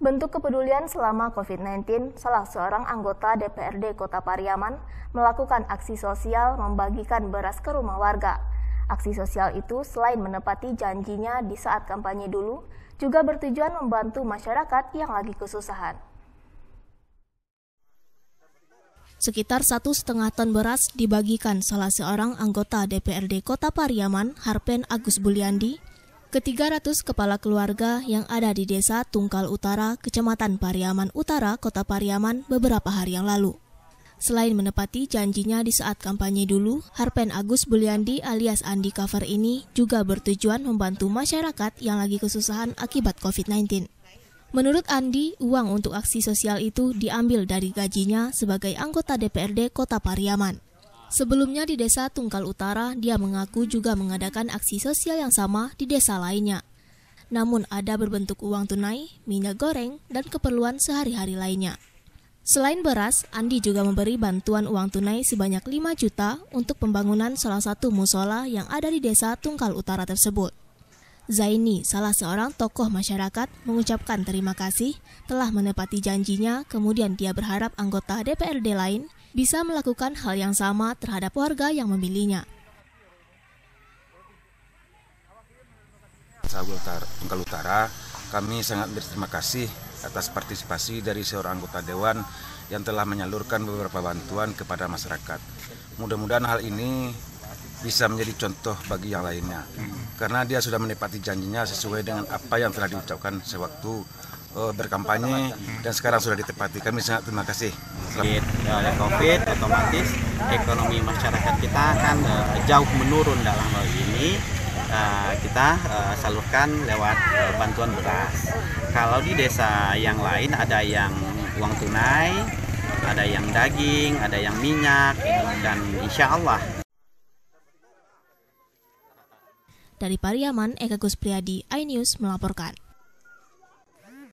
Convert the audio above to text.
Bentuk kepedulian selama COVID-19, salah seorang anggota DPRD Kota Pariaman melakukan aksi sosial membagikan beras ke rumah warga. Aksi sosial itu selain menepati janjinya di saat kampanye dulu, juga bertujuan membantu masyarakat yang lagi kesusahan. Sekitar satu setengah ton beras dibagikan salah seorang anggota DPRD Kota Pariaman, Harpen Agus Buliandi, ke-300 kepala keluarga yang ada di desa Tungkal Utara, Kecamatan Pariaman Utara, Kota Pariaman beberapa hari yang lalu. Selain menepati janjinya di saat kampanye dulu, Harpen Agus Buliandi alias Andi Cover ini juga bertujuan membantu masyarakat yang lagi kesusahan akibat COVID-19. Menurut Andi, uang untuk aksi sosial itu diambil dari gajinya sebagai anggota DPRD Kota Pariaman. Sebelumnya di desa Tungkal Utara, dia mengaku juga mengadakan aksi sosial yang sama di desa lainnya. Namun ada berbentuk uang tunai, minyak goreng, dan keperluan sehari-hari lainnya. Selain beras, Andi juga memberi bantuan uang tunai sebanyak 5 juta untuk pembangunan salah satu musola yang ada di desa Tungkal Utara tersebut. Zaini, salah seorang tokoh masyarakat, mengucapkan terima kasih telah menepati janjinya, kemudian dia berharap anggota DPRD lain bisa melakukan hal yang sama terhadap warga yang memilihnya. Sahabat Utara, Utara, kami sangat berterima kasih atas partisipasi dari seorang anggota dewan yang telah menyalurkan beberapa bantuan kepada masyarakat. Mudah-mudahan hal ini bisa menjadi contoh bagi yang lainnya, karena dia sudah menepati janjinya sesuai dengan apa yang telah diucapkan sewaktu uh, berkampanye dan sekarang sudah ditepati. Kami sangat terima kasih. Selamat. Oleh ya, COVID otomatis ekonomi masyarakat kita akan uh, jauh menurun dalam hal ini. Uh, kita uh, salurkan lewat uh, bantuan beras. Kalau di desa yang lain ada yang uang tunai, ada yang daging, ada yang minyak, dan insya Allah. Dari Pariaman, Eka Gus Priadi, iNews melaporkan.